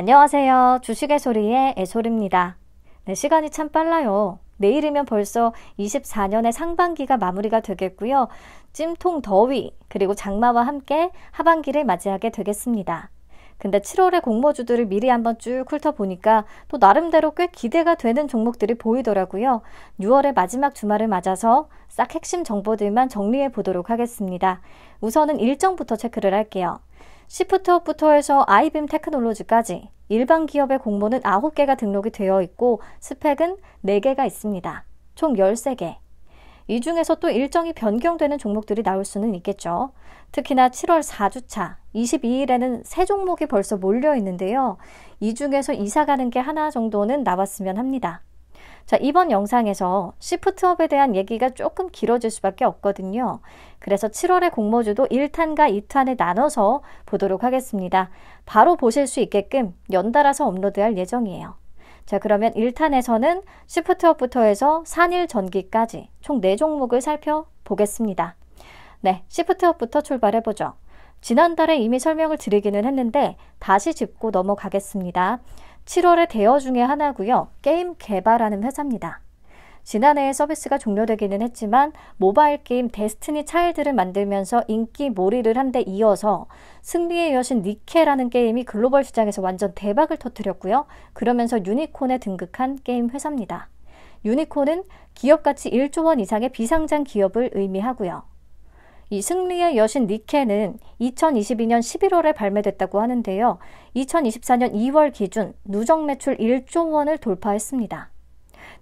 안녕하세요. 주식의 소리의 애솔입니다. 네, 시간이 참 빨라요. 내일이면 벌써 24년의 상반기가 마무리가 되겠고요. 찜통 더위, 그리고 장마와 함께 하반기를 맞이하게 되겠습니다. 근데 7월의 공모주들을 미리 한번 쭉 훑어보니까 또 나름대로 꽤 기대가 되는 종목들이 보이더라고요. 6월의 마지막 주말을 맞아서 싹 핵심 정보들만 정리해 보도록 하겠습니다. 우선은 일정부터 체크를 할게요. 시프트업부터 해서 아이빔 테크놀로지까지 일반 기업의 공모는 9개가 등록이 되어 있고 스펙은 4개가 있습니다. 총 13개. 이 중에서 또 일정이 변경되는 종목들이 나올 수는 있겠죠. 특히나 7월 4주차 22일에는 세 종목이 벌써 몰려 있는데요. 이 중에서 이사 가는 게 하나 정도는 나왔으면 합니다. 자, 이번 영상에서 시프트업에 대한 얘기가 조금 길어질 수밖에 없거든요. 그래서 7월의 공모주도 1탄과 2탄에 나눠서 보도록 하겠습니다. 바로 보실 수 있게끔 연달아서 업로드할 예정이에요. 자, 그러면 1탄에서는 시프트업부터 해서 산일 전기까지 총 4종목을 살펴보겠습니다. 네, 시프트업부터 출발해보죠. 지난달에 이미 설명을 드리기는 했는데 다시 짚고 넘어가겠습니다. 7월의 대여 중에 하나고요. 게임 개발하는 회사입니다. 지난해에 서비스가 종료되기는 했지만 모바일 게임 데스티니 차일드를 만들면서 인기 몰이를 한 데 이어서 승리의 여신 니케라는 게임이 글로벌 시장에서 완전 대박을 터뜨렸고요. 그러면서 유니콘에 등극한 게임 회사입니다. 유니콘은 기업가치 1조 원 이상의 비상장 기업을 의미하고요. 이 승리의 여신 니케는 2022년 11월에 발매됐다고 하는데요. 2024년 2월 기준 누적 매출 1조 원을 돌파했습니다.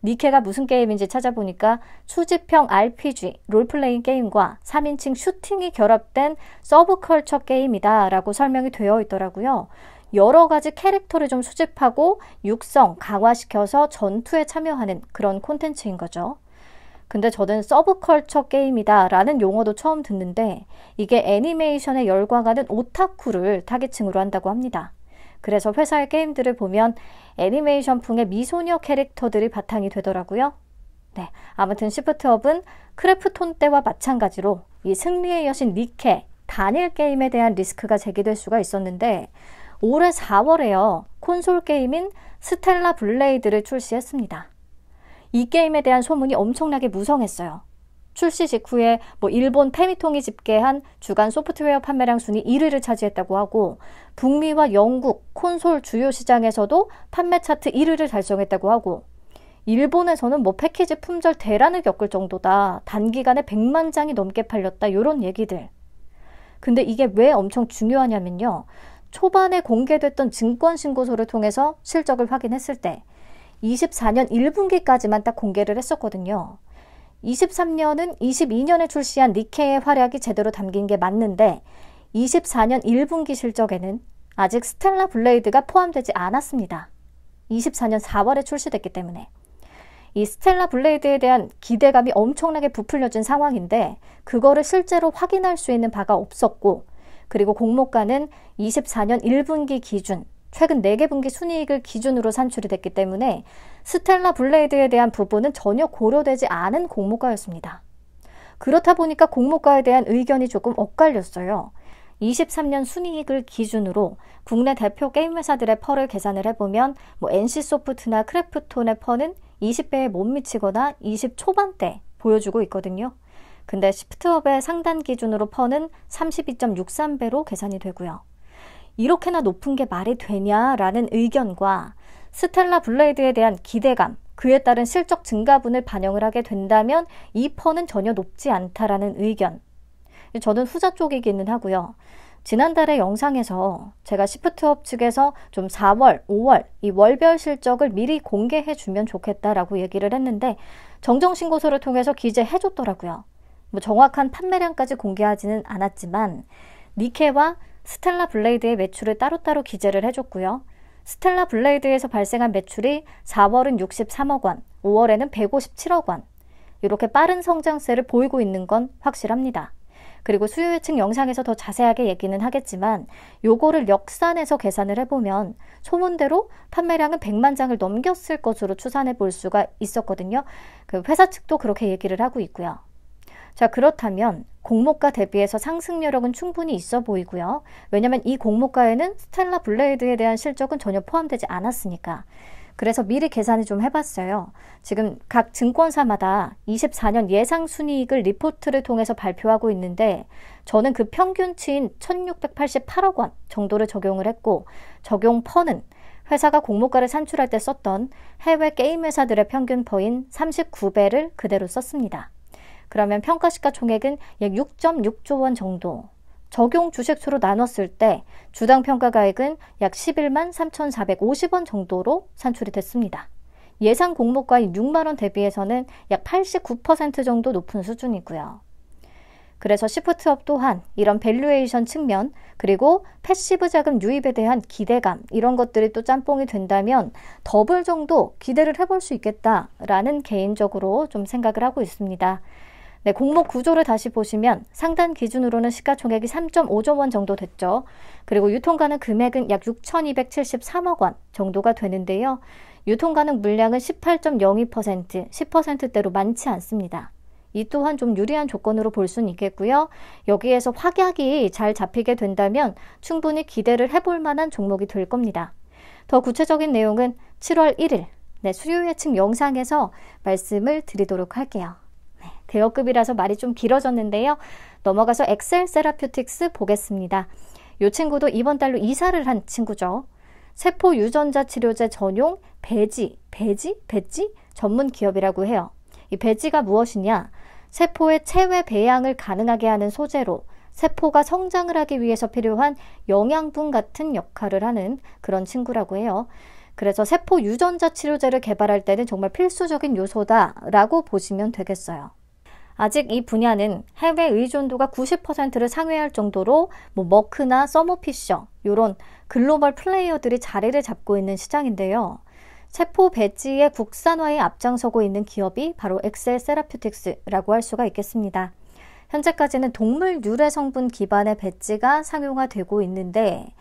니케가 무슨 게임인지 찾아보니까 수집형 RPG 롤플레잉 게임과 3인칭 슈팅이 결합된 서브컬처 게임이다라고 설명이 되어 있더라고요. 여러 가지 캐릭터를 좀 수집하고 육성 강화시켜서 전투에 참여하는 그런 콘텐츠인 거죠. 근데 저는 서브컬처 게임이다 라는 용어도 처음 듣는데 이게 애니메이션에 열광하는 오타쿠를 타겟층으로 한다고 합니다. 그래서 회사의 게임들을 보면 애니메이션풍의 미소녀 캐릭터들이 바탕이 되더라고요. 네, 아무튼 시프트업은 크래프톤 때와 마찬가지로 이 승리의 여신 니케 단일 게임에 대한 리스크가 제기될 수가 있었는데 올해 4월에요. 콘솔 게임인 스텔라 블레이드를 출시했습니다. 이 게임에 대한 소문이 엄청나게 무성했어요. 출시 직후에 뭐 일본 페미통이 집계한 주간 소프트웨어 판매량 순위 1위를 차지했다고 하고 북미와 영국 콘솔 주요 시장에서도 판매 차트 1위를 달성했다고 하고 일본에서는 뭐 패키지 품절 대란을 겪을 정도다. 단기간에 100만 장이 넘게 팔렸다. 요런 얘기들. 근데 이게 왜 엄청 중요하냐면요. 초반에 공개됐던 증권 신고서를 통해서 실적을 확인했을 때 24년 1분기까지만 딱 공개를 했었거든요. 23년은 22년에 출시한 니케의 활약이 제대로 담긴 게 맞는데 24년 1분기 실적에는 아직 스텔라 블레이드가 포함되지 않았습니다. 24년 4월에 출시됐기 때문에 이 스텔라 블레이드에 대한 기대감이 엄청나게 부풀려진 상황인데 그거를 실제로 확인할 수 있는 바가 없었고 그리고 공모가는 24년 1분기 기준 최근 4개 분기 순이익을 기준으로 산출이 됐기 때문에 스텔라 블레이드에 대한 부분은 전혀 고려되지 않은 공모가였습니다. 그렇다 보니까 공모가에 대한 의견이 조금 엇갈렸어요. 23년 순이익을 기준으로 국내 대표 게임 회사들의 펄을 계산을 해보면 뭐 NC소프트나 크래프톤의 펄은 20배에 못 미치거나 20 초반대 보여주고 있거든요. 근데 시프트업의 상단 기준으로 펄은 32.63배로 계산이 되고요. 이렇게나 높은 게 말이 되냐라는 의견과 스텔라 블레이드에 대한 기대감, 그에 따른 실적 증가분을 반영을 하게 된다면 이 퍼는 전혀 높지 않다라는 의견. 저는 후자 쪽이기는 하고요. 지난달의 영상에서 제가 시프트업 측에서 좀 4월, 5월 이 월별 실적을 미리 공개해 주면 좋겠다라고 얘기를 했는데 정정신고서를 통해서 기재해 줬더라고요. 뭐 정확한 판매량까지 공개하지는 않았지만 니케와 스텔라 블레이드의 매출을 따로따로 기재를 해줬고요. 스텔라 블레이드에서 발생한 매출이 4월은 63억 원, 5월에는 157억 원. 이렇게 빠른 성장세를 보이고 있는 건 확실합니다. 그리고 수요 예측 영상에서 더 자세하게 얘기는 하겠지만 요거를 역산해서 계산을 해보면 소문대로 판매량은 100만 장을 넘겼을 것으로 추산해 볼 수가 있었거든요. 그 회사 측도 그렇게 얘기를 하고 있고요. 자, 그렇다면 공모가 대비해서 상승 여력은 충분히 있어 보이고요. 왜냐면 이 공모가에는 스텔라 블레이드에 대한 실적은 전혀 포함되지 않았으니까. 그래서 미리 계산을 좀 해봤어요. 지금 각 증권사마다 24년 예상 순이익을 리포트를 통해서 발표하고 있는데 저는 그 평균치인 1688억 원 정도를 적용을 했고 적용 퍼는 회사가 공모가를 산출할 때 썼던 해외 게임 회사들의 평균 퍼인 39배를 그대로 썼습니다. 그러면 평가시가 총액은 약 6.6조 원 정도. 적용 주식수로 나눴을 때 주당 평가가액은 약 11만 3,450원 정도로 산출이 됐습니다. 예상 공모가인 6만 원 대비해서는 약 89% 정도 높은 수준이고요. 그래서 시프트업 또한 이런 밸류에이션 측면 그리고 패시브 자금 유입에 대한 기대감 이런 것들이 또 짬뽕이 된다면 더블 정도 기대를 해볼 수 있겠다라는 개인적으로 좀 생각을 하고 있습니다. 네, 공모 구조를 다시 보시면 상단 기준으로는 시가총액이 3.5조 원 정도 됐죠. 그리고 유통가는 금액은 약 6,273억 원 정도가 되는데요. 유통가능 물량은 18.02%, 10%대로 많지 않습니다. 이 또한 좀 유리한 조건으로 볼 수는 있겠고요. 여기에서 확약이 잘 잡히게 된다면 충분히 기대를 해볼 만한 종목이 될 겁니다. 더 구체적인 내용은 7월 1일 네, 수요 예측 영상에서 말씀을 드리도록 할게요. 대여급이라서 말이 좀 길어졌는데요. 넘어가서 엑셀 세라퓨틱스 보겠습니다. 이 친구도 이번 달로 이사를 한 친구죠. 세포 유전자 치료제 전용 배지, 배지, 배지 전문 기업이라고 해요. 이 배지가 무엇이냐? 세포의 체외 배양을 가능하게 하는 소재로 세포가 성장을 하기 위해서 필요한 영양분 같은 역할을 하는 그런 친구라고 해요. 그래서 세포 유전자 치료제를 개발할 때는 정말 필수적인 요소다라고 보시면 되겠어요. 아직 이 분야는 해외 의존도가 90%를 상회할 정도로 뭐 머크나 서머피셔 이런 글로벌 플레이어들이 자리를 잡고 있는 시장인데요. 체포 배지의 국산화에 앞장서고 있는 기업이 바로 엑셀 세라퓨틱스라고 할 수가 있겠습니다. 현재까지는 동물 유래 성분 기반의 배지가 상용화되고 있는데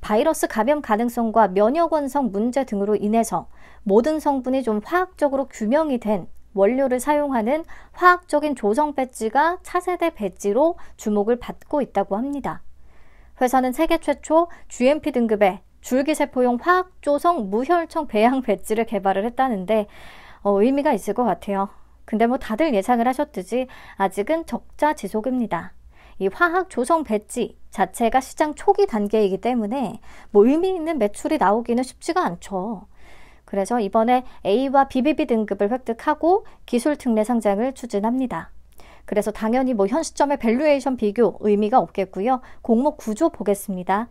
바이러스 감염 가능성과 면역 원성 문제 등으로 인해서 모든 성분이 좀 화학적으로 규명이 된 원료를 사용하는 화학적인 조성 배지가 차세대 배지로 주목을 받고 있다고 합니다. 회사는 세계 최초 GMP 등급의 줄기세포용 화학조성 무혈청 배양 배지를 개발을 했다는데 어, 의미가 있을 것 같아요. 근데 뭐 다들 예상을 하셨듯이 아직은 적자 지속입니다. 이 화학 조성 배지 자체가 시장 초기 단계이기 때문에 뭐 의미 있는 매출이 나오기는 쉽지가 않죠. 그래서 이번에 A와 BBB 등급을 획득하고 기술 특례 상장을 추진합니다. 그래서 당연히 뭐현 시점의 밸류에이션 비교 의미가 없겠고요. 공모 구조 보겠습니다.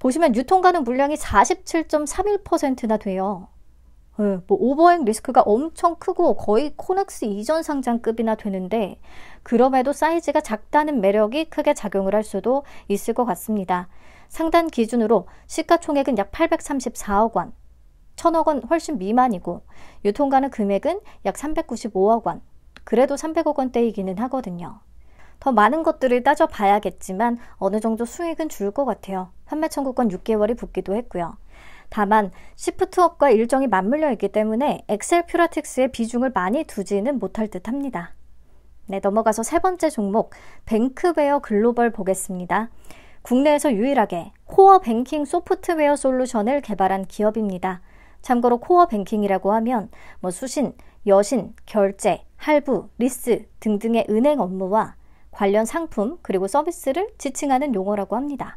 보시면 유통 가능 물량이 47.31%나 돼요. 네, 뭐 오버행 리스크가 엄청 크고 거의 코넥스 이전 상장급이나 되는데 그럼에도 사이즈가 작다는 매력이 크게 작용을 할 수도 있을 것 같습니다. 상단 기준으로 시가총액은 약 834억 원, 1 0 0 0억원 훨씬 미만이고 유통가는 금액은 약 395억 원. 그래도 300억 원대이기는 하거든요. 더 많은 것들을 따져봐야겠지만 어느 정도 수익은 줄 것 같아요. 판매 청구권 6개월이 붙기도 했고요. 다만 시프트업과 일정이 맞물려 있기 때문에 엑셀 퓨라틱스의 비중을 많이 두지는 못할 듯 합니다. 네, 넘어가서 세 번째 종목 뱅크웨어 글로벌 보겠습니다. 국내에서 유일하게 코어 뱅킹 소프트웨어 솔루션을 개발한 기업입니다. 참고로 코어 뱅킹이라고 하면 뭐 수신, 여신, 결제, 할부, 리스 등등의 은행 업무와 관련 상품 그리고 서비스를 지칭하는 용어라고 합니다.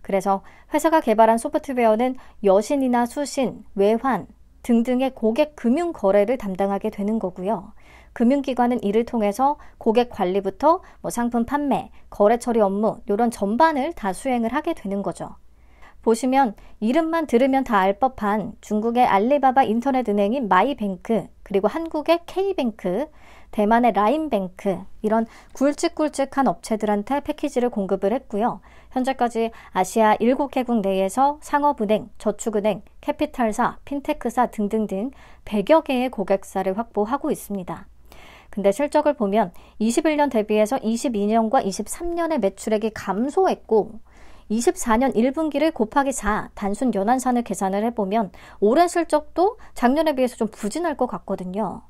그래서 회사가 개발한 소프트웨어는 여신이나 수신, 외환 등등의 고객 금융 거래를 담당하게 되는 거고요. 금융기관은 이를 통해서 고객 관리부터 뭐 상품 판매, 거래 처리 업무 이런 전반을 다 수행을 하게 되는 거죠. 보시면 이름만 들으면 다 알 법한 중국의 알리바바 인터넷 은행인 마이뱅크, 그리고 한국의 K뱅크, 대만의 라인뱅크 이런 굵직굵직한 업체들한테 패키지를 공급을 했고요. 현재까지 아시아 7개국 내에서 상업은행, 저축은행, 캐피탈사, 핀테크사 등등등 100여 개의 고객사를 확보하고 있습니다. 근데 실적을 보면 21년 대비해서 22년과 23년의 매출액이 감소했고 24년 1분기를 곱하기 4 단순 연환산을 계산을 해보면 올해 실적도 작년에 비해서 좀 부진할 것 같거든요.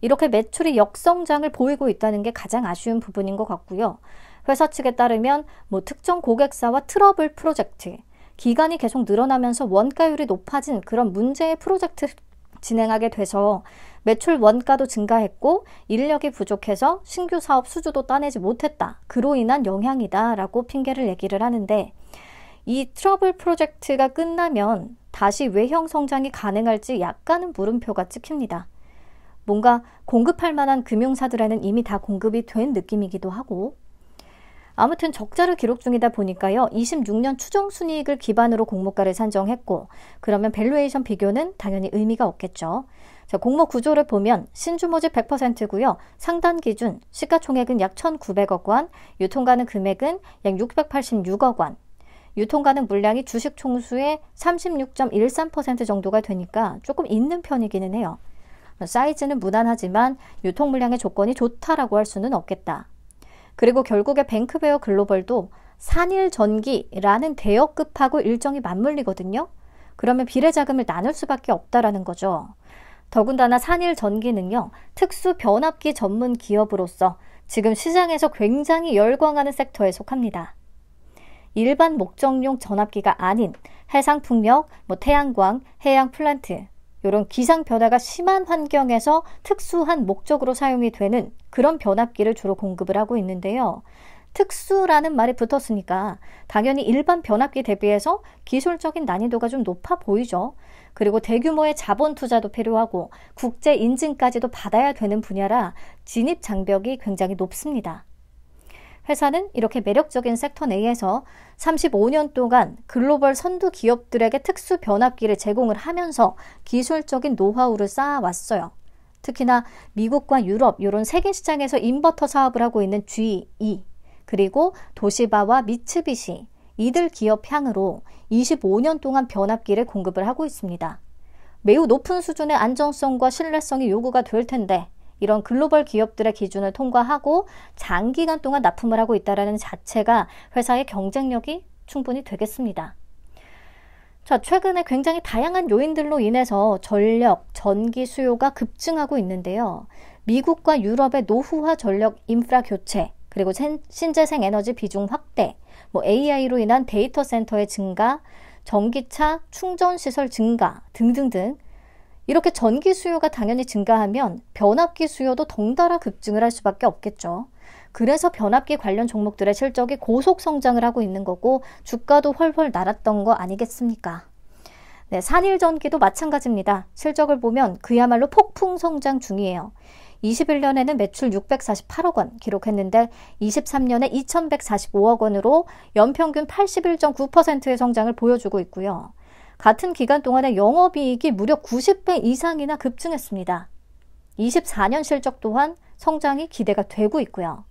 이렇게 매출이 역성장을 보이고 있다는 게 가장 아쉬운 부분인 것 같고요. 회사 측에 따르면 뭐 특정 고객사와 트러블 프로젝트, 기간이 계속 늘어나면서 원가율이 높아진 그런 문제의 프로젝트 진행하게 돼서 매출 원가도 증가했고 인력이 부족해서 신규 사업 수주도 따내지 못했다. 그로 인한 영향이다. 라고 핑계를 얘기를 하는데 이 트러블 프로젝트가 끝나면 다시 외형 성장이 가능할지 약간은 물음표가 찍힙니다. 뭔가 공급할 만한 금융사들에는 이미 다 공급이 된 느낌이기도 하고 아무튼 적자를 기록 중이다 보니까요. 26년 추정 순이익을 기반으로 공모가를 산정했고 그러면 밸류에이션 비교는 당연히 의미가 없겠죠. 자, 공모 구조를 보면 신주모집 100%고요. 상단 기준 시가총액은 약 1,900억 원, 유통가능 금액은 약 686억 원. 유통가능 물량이 주식 총수의 36.13% 정도가 되니까 조금 있는 편이기는 해요. 사이즈는 무난하지만 유통 물량의 조건이 좋다라고 할 수는 없겠다. 그리고 결국에 뱅크베어 글로벌도 산일전기라는 대역급하고 일정이 맞물리거든요. 그러면 비례 자금을 나눌 수밖에 없다라는 거죠. 더군다나 산일전기는요. 특수 변압기 전문 기업으로서 지금 시장에서 굉장히 열광하는 섹터에 속합니다. 일반 목적용 전압기가 아닌 해상풍력, 뭐 태양광, 해양 플란트 이런 기상 변화가 심한 환경에서 특수한 목적으로 사용이 되는 그런 변압기를 주로 공급을 하고 있는데요. 특수라는 말이 붙었으니까 당연히 일반 변압기 대비해서 기술적인 난이도가 좀 높아 보이죠. 그리고 대규모의 자본 투자도 필요하고 국제 인증까지도 받아야 되는 분야라 진입 장벽이 굉장히 높습니다. 회사는 이렇게 매력적인 섹터 내에서 35년 동안 글로벌 선두 기업들에게 특수 변압기를 제공을 하면서 기술적인 노하우를 쌓아왔어요. 특히나 미국과 유럽 이런 세계 시장에서 인버터 사업을 하고 있는 GE 그리고 도시바와 미츠비시 이들 기업 향으로 25년 동안 변압기를 공급을 하고 있습니다. 매우 높은 수준의 안정성과 신뢰성이 요구가 될 텐데 이런 글로벌 기업들의 기준을 통과하고 장기간 동안 납품을 하고 있다라는 자체가 회사의 경쟁력이 충분히 되겠습니다. 자, 최근에 굉장히 다양한 요인들로 인해서 전력, 전기 수요가 급증하고 있는데요. 미국과 유럽의 노후화 전력 인프라 교체, 그리고 신재생 에너지 비중 확대, 뭐 AI로 인한 데이터 센터의 증가, 전기차 충전 시설 증가 등등등 이렇게 전기 수요가 당연히 증가하면 변압기 수요도 덩달아 급증을 할 수밖에 없겠죠. 그래서 변압기 관련 종목들의 실적이 고속 성장을 하고 있는 거고 주가도 훨훨 날았던 거 아니겠습니까? 네, 산일전기도 마찬가지입니다. 실적을 보면 그야말로 폭풍 성장 중이에요. 21년에는 매출 648억 원 기록했는데 23년에 2145억 원으로 연평균 81.9%의 성장을 보여주고 있고요. 같은 기간 동안에 영업이익이 무려 90배 이상이나 급증했습니다. 24년 실적 또한 성장이 기대가 되고 있고요.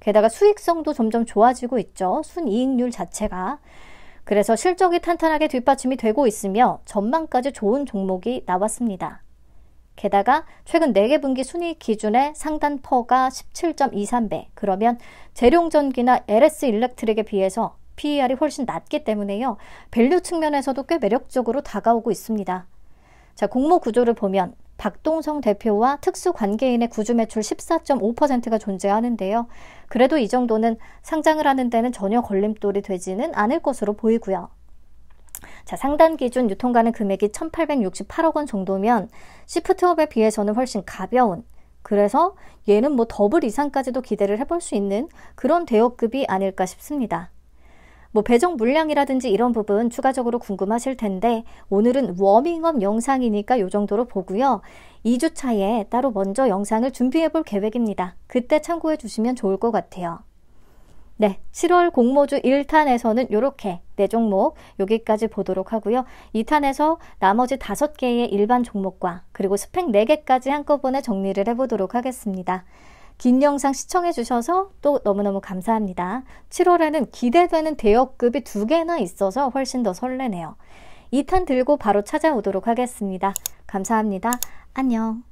게다가 수익성도 점점 좋아지고 있죠. 순이익률 자체가. 그래서 실적이 탄탄하게 뒷받침이 되고 있으며 전망까지 좋은 종목이 나왔습니다. 게다가 최근 4개 분기 순이익 기준의 상단퍼가 17.23배, 그러면 재룡전기나 LS 일렉트릭에 비해서 PER이 훨씬 낮기 때문에요. 밸류 측면에서도 꽤 매력적으로 다가오고 있습니다. 자, 공모 구조를 보면 박동성 대표와 특수 관계인의 구주 매출 14.5%가 존재하는데요. 그래도 이 정도는 상장을 하는 데는 전혀 걸림돌이 되지는 않을 것으로 보이고요. 자, 상단 기준 유통가는 금액이 1,868억 원 정도면 시프트업에 비해서는 훨씬 가벼운 그래서 얘는 뭐 더블 이상까지도 기대를 해볼 수 있는 그런 대여급이 아닐까 싶습니다. 뭐 배정 물량이라든지 이런 부분 추가적으로 궁금하실 텐데 오늘은 워밍업 영상이니까 요 정도로 보고요. 2주 차에 따로 먼저 영상을 준비해 볼 계획입니다. 그때 참고해 주시면 좋을 것 같아요. 네, 7월 공모주 1탄에서는 이렇게 네 종목 여기까지 보도록 하고요. 2탄에서 나머지 5개의 일반 종목과 그리고 스펙 4개까지 한꺼번에 정리를 해보도록 하겠습니다. 긴 영상 시청해 주셔서 또 너무너무 감사합니다. 7월에는 기대되는 대여급이 두 개나 있어서 훨씬 더 설레네요. 2탄 들고 바로 찾아오도록 하겠습니다. 감사합니다. 안녕.